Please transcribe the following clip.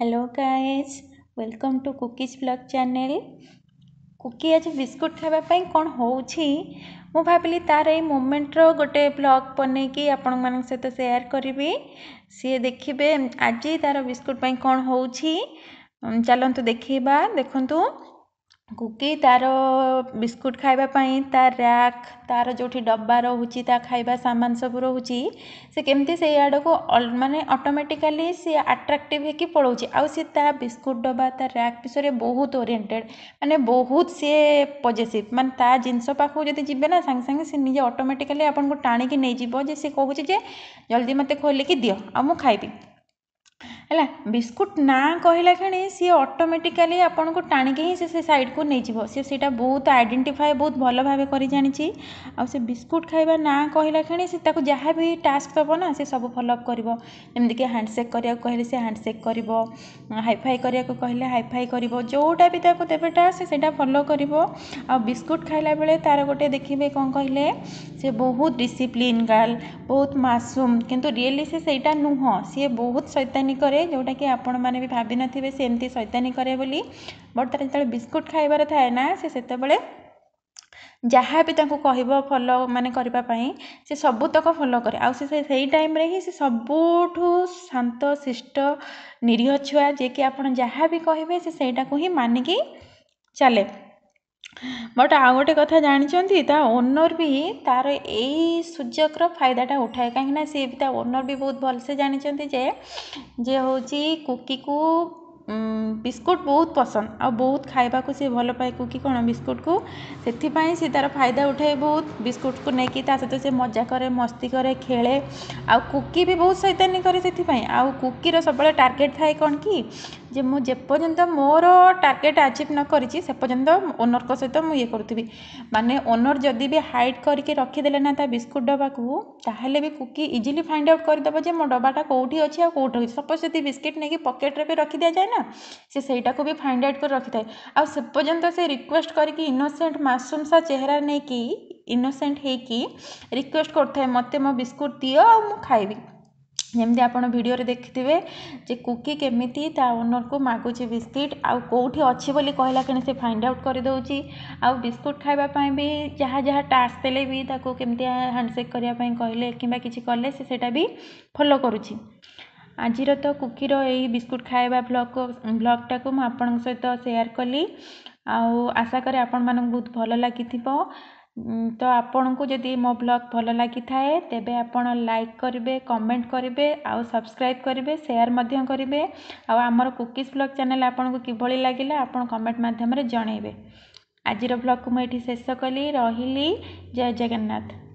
hello guys welcome to cookies blog channel cookie ଆଜି biscuit ଖାଇବା ପାଇଁ କ'ଣ ହେଉଛି ମୁଁ ଭାବିଲି ତା'ର ଏଇ ମୋମେଣ୍ଟର ଗୋଟେ ବ୍ଲଗ୍ ବନେଇକି ଆପଣମାନଙ୍କ ସହିତ ସେୟାର କରିବି ସିଏ ଦେଖିବେ ଆଜି ତା'ର ବିସ୍କୁଟ୍ ପାଇଁ କ'ଣ ହେଉଛି ଚାଲନ୍ତୁ ଦେଖେଇବା ଦେଖନ୍ତୁ कुकी तार बिस्कुट खाई तार रैक तार जो डब्बा रोचे तार खाइबा सामान सब रोचे से कमी से आड़ को मानने अटोमेटिकाली सी आट्राक्टिव हो पलाऊँच आउ सी ता बिस्कुट डब्बा तार रैक विषय बहुत ओरिएंटेड मानने बहुत सी पजेसीव मान ता जिनस जब ना सांगे सांगे सी निजे अटोमेटिकाली आपको टाणिकी नहीं जी कहे जल्दी मत खोल दि आई ହେଲା ବିସ୍କୁଟ୍ ନାଁ କହିଲା କ୍ଷଣି ସିଏ ଅଟୋମେଟିକାଲି ଆପଣଙ୍କୁ ଟାଣିକି ହିଁ ସେ ସେ ସାଇଡ଼୍କୁ ନେଇଯିବ ସିଏ ସେଇଟା ବହୁତ ଆଇଡ଼େଣ୍ଟିଫାଏ ବହୁତ ଭଲ ଭାବେ କରି ଜାଣିଛି ଆଉ ସେ ବିସ୍କୁଟ୍ ଖାଇବା ନାଁ କହିଲା କ୍ଷଣି ସେ ତାକୁ ଯାହା ବି ଟାସ୍କ ଦେବ ନା ସେ ସବୁ ଫଲୋ ଅପ୍ କରିବ ଯେମିତିକି ହ୍ୟାଣ୍ଡଶେକ୍ କରିବାକୁ କହିଲେ ସେ ହ୍ୟାଣ୍ଡଶେକ୍ କରିବ ହାଇଫାଇ କରିବାକୁ କହିଲେ ହାଇଫାଇ କରିବ ଯେଉଁଟା ବି ତାକୁ ଦେବେ ଟାସ୍କ ସେ ସେଇଟା ଫଲୋ କରିବ ଆଉ ବିସ୍କୁଟ୍ ଖାଇଲା ବେଳେ ତା'ର ଗୋଟେ ଦେଖିବେ କ'ଣ କହିଲେ ସେ ବହୁତ ଡିସିପ୍ଲିନ୍ ଗାର୍ଲ୍ ବହୁତ ମାସୁମ୍ କିନ୍ତୁ ରିଏଲି ସେ ସେଇଟା ନୁହଁ ସିଏ ବହୁତ ସୈତାନି କରେ କରେ ଯେଉଁଟାକି ଆପଣମାନେ ବି ଭାବିନଥିବେ ସେ ଏମିତି ସୈତାନି କରେ ବୋଲି ବଟ୍ ତା'ର ଯେତେବେଳେ ବିସ୍କୁଟ୍ ଖାଇବାର ଥାଏ ନା ସେ ସେତେବେଳେ ଯାହା ବି ତାଙ୍କୁ କହିବ ଫଲୋ ମାନେ କରିବା ପାଇଁ ସେ ସବୁତକ ଫଲୋ କରେ ଆଉ ସେ ସେଇ ଟାଇମ୍ରେ ହିଁ ସେ ସବୁଠୁ ଶାନ୍ତ ଶିଷ୍ଟ ନିରୀହ ଛୁଆ ଯିଏକି ଆପଣ ଯାହା ବି କହିବେ ସେ ସେଇଟାକୁ ହିଁ ମାନିକି ଚାଲେ ବଟ୍ ଆଉ ଗୋଟେ କଥା ଜାଣିଛନ୍ତି ତା ଓନର୍ ବି ତା'ର ଏଇ ସୁଯୋଗର ଫାଇଦାଟା ଉଠାଏ କାହିଁକିନା ସିଏ ବି ତା ଓନର୍ ବି ବହୁତ ଭଲସେ ଜାଣିଛନ୍ତି ଯେ ଯେ ହେଉଛି କୁକିକୁ ବିସ୍କୁଟ୍ ବହୁତ ପସନ୍ଦ ଆଉ ବହୁତ ଖାଇବାକୁ ସିଏ ଭଲ ପାଏ କୁକି କ'ଣ ବିସ୍କୁଟ୍କୁ ସେଥିପାଇଁ ସିଏ ତା'ର ଫାଇଦା ଉଠାଏ ବହୁତ ବିସ୍କୁଟ୍କୁ ନେଇକି ତା ସହିତ ସେ ମଜା କରେ ମସ୍ତି କରେ ଖେଳେ ଆଉ କୁକି ବି ବହୁତ ସୈତାନି କରେ ସେଥିପାଇଁ ଆଉ କୁକିର ସବୁବେଳେ ଟାର୍ଗେଟ୍ ଥାଏ କ'ଣ କି ଯେ ମୁଁ ଯେପର୍ଯ୍ୟନ୍ତ ମୋର ଟାର୍ଗେଟ୍ ଆଚିଭ୍ ନ କରିଛି ସେ ପର୍ଯ୍ୟନ୍ତ ଓନର୍ଙ୍କ ସହିତ ମୁଁ ଇଏ କରୁଥିବି ମାନେ ଓନର୍ ଯଦି ବି ହାଇଡ଼୍ କରିକି ରଖିଦେଲେ ନା ତା ବିସ୍କୁଟ୍ ଡବାକୁ ତା'ହେଲେ ବି କୁକି ଇଜିଲି ଫାଇଣ୍ଡ୍ ଆଉଟ୍ କରିଦେବ ଯେ ମୋ ଡବାଟା କେଉଁଠି ଅଛି ଆଉ କେଉଁଠି ରହିଛି ସପୋଜ୍ ଯଦି ବିସ୍କିଟ୍ ନେଇକି ପକେଟ୍ରେ ବି ରଖିଦିଆଯାଏ ନା ସେ ସେଇଟାକୁ ବି ଫାଇଣ୍ଡ୍ ଆଉଟ୍ କରି ରଖିଥାଏ ଆଉ ସେ ପର୍ଯ୍ୟନ୍ତ ସେ ରିକ୍ୱେଷ୍ଟ କରିକି ଇନୋସେଣ୍ଟ୍ ମାସୁମସା ଚେହେରା ନେଇକି ଇନୋସେଣ୍ଟ୍ ହେଇକି ରିକ୍ୱେଷ୍ଟ କରୁଥାଏ ମୋତେ ମୋ ବିସ୍କୁଟ୍ ଦିଅ ଆଉ ମୁଁ ଖାଇବି ଯେମିତି ଆପଣ ଭିଡ଼ିଓରେ ଦେଖିଥିବେ ଯେ କୁକି କେମିତି ତା ଓନର୍କୁ ମାଗୁଛି ବିସ୍କିଟ୍ ଆଉ କେଉଁଠି ଅଛି ବୋଲି କହିଲା କ୍ଷଣି ସେ ଫାଇଣ୍ଡ ଆଉଟ୍ କରିଦେଉଛି ଆଉ ବିସ୍କୁଟ୍ ଖାଇବା ପାଇଁ ବି ଯାହା ଯାହା ଟାସ୍କ ଦେଲେ ବି ତାକୁ କେମିତି ହ୍ୟାଣ୍ଡଶେକ୍ କରିବା ପାଇଁ କହିଲେ କିମ୍ବା କିଛି କଲେ ସେ ସେଇଟା ବି ଫଲୋ କରୁଛି ଆଜିର ତ କୁକିର ଏଇ ବିସ୍କୁଟ୍ ଖାଇବା ବ୍ଲଗ୍ ବ୍ଲଗ୍ଟାକୁ ମୁଁ ଆପଣଙ୍କ ସହିତ ସେୟାର୍ କଲି ଆଉ ଆଶା କରେ ଆପଣମାନଙ୍କୁ ବହୁତ ଭଲ ଲାଗିଥିବ ତ ଆପଣଙ୍କୁ ଯଦି ମୋ ବ୍ଲଗ୍ ଭଲ ଲାଗିଥାଏ ତେବେ ଆପଣ ଲାଇକ୍ କରିବେ କମେଣ୍ଟ କରିବେ ଆଉ ସବସ୍କ୍ରାଇବ୍ କରିବେ ସେୟାର ମଧ୍ୟ କରିବେ ଆଉ ଆମର କୁକିଜ୍ ବ୍ଲଗ୍ ଚ୍ୟାନେଲ୍ ଆପଣଙ୍କୁ କିଭଳି ଲାଗିଲା ଆପଣ କମେଣ୍ଟ ମାଧ୍ୟମରେ ଜଣାଇବେ ଆଜିର ବ୍ଲଗ୍କୁ ମୁଁ ଏଇଠି ଶେଷ କଲି ରହିଲି ଜୟ ଜଗନ୍ନାଥ